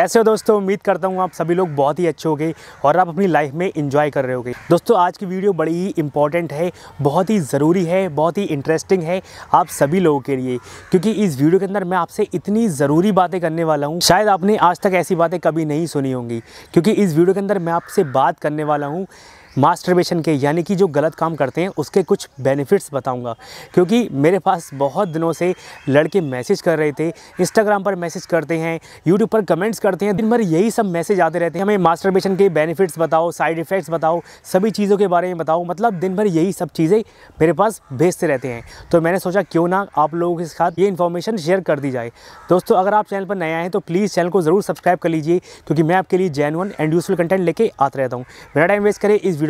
कैसे हो दोस्तों उम्मीद करता हूँ आप सभी लोग बहुत ही अच्छे हो गए और आप अपनी लाइफ में इंजॉय कर रहे हो दोस्तों आज की वीडियो बड़ी ही इंपॉर्टेंट है बहुत ही ज़रूरी है बहुत ही इंटरेस्टिंग है आप सभी लोगों के लिए क्योंकि इस वीडियो के अंदर मैं आपसे इतनी ज़रूरी बातें करने वाला हूँ शायद आपने आज तक ऐसी बातें कभी नहीं सुनी होंगी क्योंकि इस वीडियो के अंदर मैं आपसे बात करने वाला हूँ मास्टरबेशन के यानी कि जो गलत काम करते हैं उसके कुछ बेनिफिट्स बताऊंगा क्योंकि मेरे पास बहुत दिनों से लड़के मैसेज कर रहे थे इंस्टाग्राम पर मैसेज करते हैं यूट्यूब पर कमेंट्स करते हैं दिन भर यही सब मैसेज आते रहते हैं हमें मास्टरबेशन के बेनिफिट्स बताओ साइड इफ़ेक्ट्स बताओ सभी चीज़ों के बारे में बताओ मतलब दिन भर यही सब चीज़ें मेरे पास भेजते रहते हैं तो मैंने सोचा क्यों ना आप लोगों के साथ ये इन्फॉर्मेशन शेयर कर दी जाए दोस्तों अगर आप चैनल पर नए आए तो प्लीज़ चैनल को ज़रूर सब्सक्राइब कर लीजिए क्योंकि मैं आपके लिए जेनुअन एंड यूजफुल कंटेंट लेके आता रहता हूँ मेरा टाइम वेस्ट करें इस वीडियो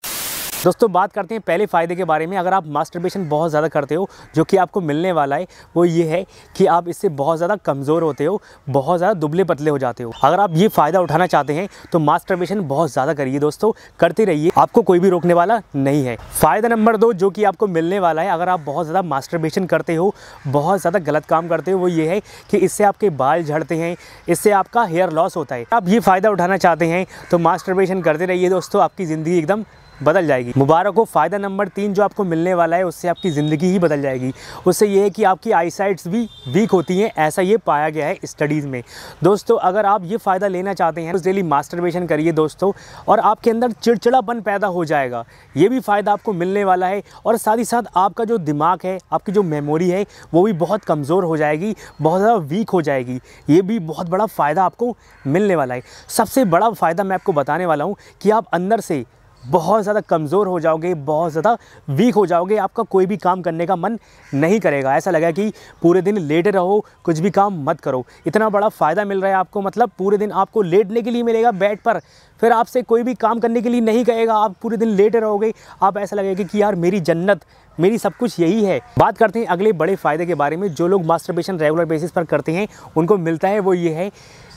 दोस्तों बात करते हैं पहले फ़ायदे के बारे में अगर आप मास्टरबेशन बहुत ज़्यादा करते हो जो कि आपको मिलने वाला है वो ये है कि आप इससे बहुत ज़्यादा कमज़ोर होते हो बहुत ज़्यादा दुबले पतले हो जाते हो अगर आप ये फ़ायदा उठाना चाहते हैं तो मास्टरबेशन बहुत ज़्यादा करिए दोस्तों करते रहिए आपको कोई भी रोकने वाला नहीं है फ़ायदा नंबर दो जो कि आपको मिलने वाला है अगर आप बहुत ज़्यादा मास्टरबेशन करते हो बहुत ज़्यादा गलत काम करते हो वो ये है कि इससे आपके बाल झड़ते हैं इससे आपका हेयर लॉस होता है आप ये फ़ायदा उठाना चाहते हैं तो मास्टरबेशन करते रहिए दोस्तों आपकी ज़िंदगी एकदम बदल जाएगी मुबारक हो फ़ायदा नंबर तीन जो आपको मिलने वाला है उससे आपकी ज़िंदगी ही बदल जाएगी उससे ये है कि आपकी आईसाइट्स भी वीक होती हैं ऐसा ये पाया गया है स्टडीज़ में दोस्तों अगर आप ये फ़ायदा लेना चाहते हैं तो डेली मास्टरबेशन करिए दोस्तों और आपके अंदर चिड़चिड़ापन पैदा हो जाएगा ये भी फ़ायदा आपको मिलने वाला है और साथ ही साथ आपका जो दिमाग है आपकी जो मेमोरी है वो भी बहुत कमज़ोर हो जाएगी बहुत ज़्यादा वीक हो जाएगी ये भी बहुत बड़ा फ़ायदा आपको मिलने वाला है सबसे बड़ा फ़ायदा मैं आपको बताने वाला हूँ कि आप अंदर से बहुत ज़्यादा कमज़ोर हो जाओगे बहुत ज़्यादा वीक हो जाओगे आपका कोई भी काम करने का मन नहीं करेगा ऐसा लगा कि पूरे दिन लेट रहो कुछ भी काम मत करो इतना बड़ा फ़ायदा मिल रहा है आपको मतलब पूरे दिन आपको लेटने के लिए मिलेगा बेड पर फिर आपसे कोई भी काम करने के लिए नहीं कहेगा आप पूरे दिन लेट रहोगे आप ऐसा लगेगा कि यार मेरी जन्नत मेरी सब कुछ यही है बात करते हैं अगले बड़े फ़ायदे के बारे में जो लोग मास्टरबेशन रेगुलर बेसिस पर करते हैं उनको मिलता है वो ये है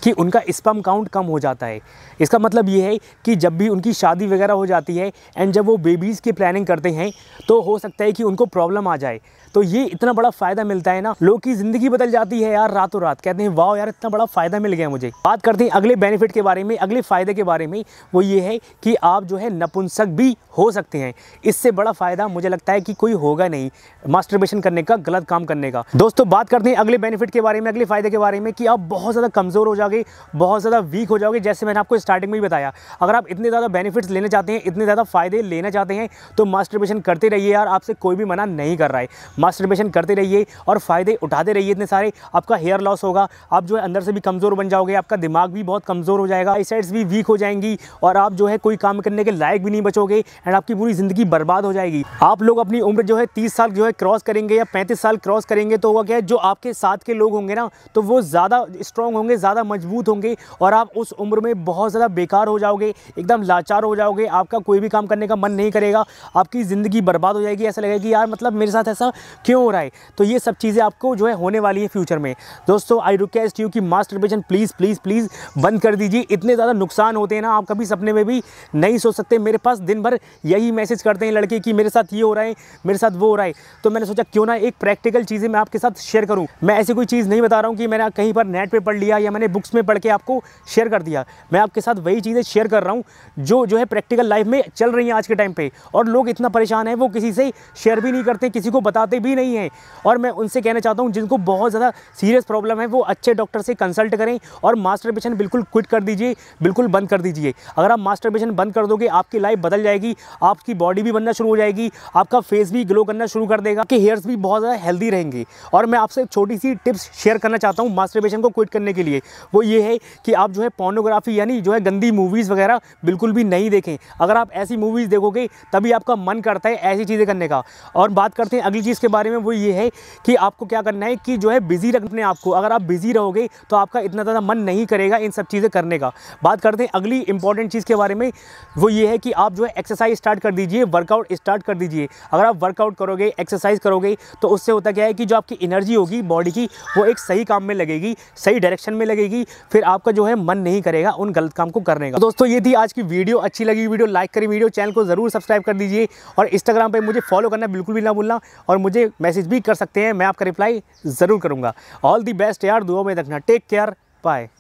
कि उनका स्पम काउंट कम हो जाता है इसका मतलब ये है कि जब भी उनकी शादी वगैरह हो जाती है एंड जब वो बेबीज़ की प्लानिंग करते हैं तो हो सकता है कि उनको प्रॉब्लम आ जाए तो ये इतना बड़ा फ़ायदा मिलता है ना लोग की ज़िंदगी बदल जाती है यार रातों रात कहते हैं वाह यार इतना बड़ा फ़ायदा मिल गया मुझे बात करते हैं अगले बेनिफिट के बारे में अगले फ़ायदे के बारे में वो ये है कि आप जो है नपुंसक भी हो सकते हैं इससे बड़ा फ़ायदा मुझे लगता है कि कोई होगा नहीं मास्टरबेशन करने का गलत काम करने का दोस्तों बात करते हैं अगले बेनिफिट के बारे में अगले फ़ायदे के बारे में कि आप बहुत ज़्यादा कमज़ोर हो जाओगे जाओगे बहुत ज़्यादा वीक हो जाओगे जैसे मैंने आपको स्टार्टिंग में ही बताया अगर आप इतने ज़्यादा बेनिफिट्स लेना चाहते हैं इतने ज़्यादा फ़ायदे लेना चाहते हैं तो मास्टरबेशन करते रहिए यार आपसे कोई भी मना नहीं कर रहा है मास्टरबेशन करते रहिए और फ़ायदे उठाते रहिए इतने सारे आपका हेयर लॉस होगा आप जो है अंदर से भी कमज़ोर बन जाओगे आपका दिमाग भी बहुत कमज़ोर हो जाएगा आई साइड्स भी वीक हो जाएंगी और आप जो है कोई काम करने के लायक भी नहीं बचोगे एंड आपकी पूरी ज़िंदगी बर्बाद हो जाएगी आप लोग अपनी उम्र जो है तीस साल जो है क्रॉस करेंगे या पैंतीस साल क्रॉस करेंगे तो हुआ क्या है जो आपके साथ के लोग होंगे ना तो वो ज़्यादा स्ट्रॉन्ग होंगे ज़्यादा मजबूत मजबूत होंगे और आप उस उम्र में बहुत ज़्यादा बेकार हो जाओगे एकदम लाचार हो जाओगे आपका कोई भी काम करने का मन नहीं करेगा आपकी ज़िंदगी बर्बाद हो जाएगी ऐसा लगेगा कि यार मतलब मेरे साथ ऐसा क्यों हो रहा है तो ये सब चीज़ें आपको जो है होने वाली है फ्यूचर में दोस्तों आई रिक्वेस्ट यू कि मास्टरबेशन प्लीज़ प्लीज़ प्लीज़ बंद कर दीजिए इतने ज़्यादा नुकसान होते हैं ना आप कभी सपने में भी नहीं सोच सकते मेरे पास दिन भर यही मैसेज करते हैं लड़के कि मेरे साथ ये हो रहा है मेरे साथ वो हो रहा है तो मैंने सोचा क्यों ना एक प्रैक्टिकल चीज़ें मैं आपके साथ शेयर करूँ मैं ऐसी कोई चीज़ नहीं बता रहा हूँ कि मैंने कहीं पर नेट पर पढ़ लिया या मैंने बुक बुक्स में पढ़ के आपको शेयर कर दिया मैं आपके साथ वही चीज़ें शेयर कर रहा हूँ जो जो है प्रैक्टिकल लाइफ में चल रही हैं आज के टाइम पर और लोग इतना परेशान है वो किसी से शेयर भी नहीं करते किसी को बताते भी नहीं हैं और मैं उनसे कहना चाहता हूँ जिनको बहुत ज़्यादा सीरियस प्रॉब्लम है वो अच्छे डॉक्टर से कंसल्ट करें और मास्टरबेशन बिल्कुल क्विट कर दीजिए बिल्कुल बंद कर दीजिए अगर आप मास्टरबेशन बंद कर दोगे आपकी लाइफ बदल जाएगी आपकी बॉडी भी बनना शुरू हो जाएगी आपका फेस भी ग्लो करना शुरू कर देगा आपके हेयर्स भी बहुत ज़्यादा हेल्दी रहेंगे और मैं आपसे एक छोटी सी टिप्स शेयर करना चाहता हूँ मास्टरबेशन को क्विट करने के लिए वो ये है कि आप जो है पोर्नोग्राफी यानी जो है गंदी मूवीज़ वगैरह बिल्कुल भी नहीं देखें अगर आप ऐसी मूवीज़ देखोगे तभी आपका मन करता है ऐसी चीज़ें करने का और बात करते हैं अगली चीज़ के बारे में वो ये है कि आपको क्या करना है कि जो है बिज़ी रखने आपको अगर आप बिज़ी रहोगे तो आपका इतना ज़्यादा मन नहीं करेगा इन सब चीज़ें करने का बात करते हैं अगली इंपॉर्टेंट चीज़ के बारे में वो ये है कि आप जो है एक्सरसाइज स्टार्ट कर दीजिए वर्कआउट स्टार्ट कर दीजिए अगर आप वर्कआउट करोगे एक्सरसाइज करोगे तो उससे होता क्या है कि जो आपकी एनर्जी होगी बॉडी की वो एक सही काम में लगेगी सही डायरेक्शन में लगेगी फिर आपका जो है मन नहीं करेगा उन गलत काम को करने का दोस्तों ये थी आज की वीडियो अच्छी लगी वीडियो लाइक करी वीडियो चैनल को ज़रूर सब्सक्राइब कर दीजिए और इंस्टाग्राम पर मुझे फॉलो करना बिल्कुल भी ना भूलना और मुझे मैसेज भी कर सकते हैं मैं आपका रिप्लाई ज़रूर करूंगा ऑल दी बेस्ट यार दुआ में रखना टेक केयर बाय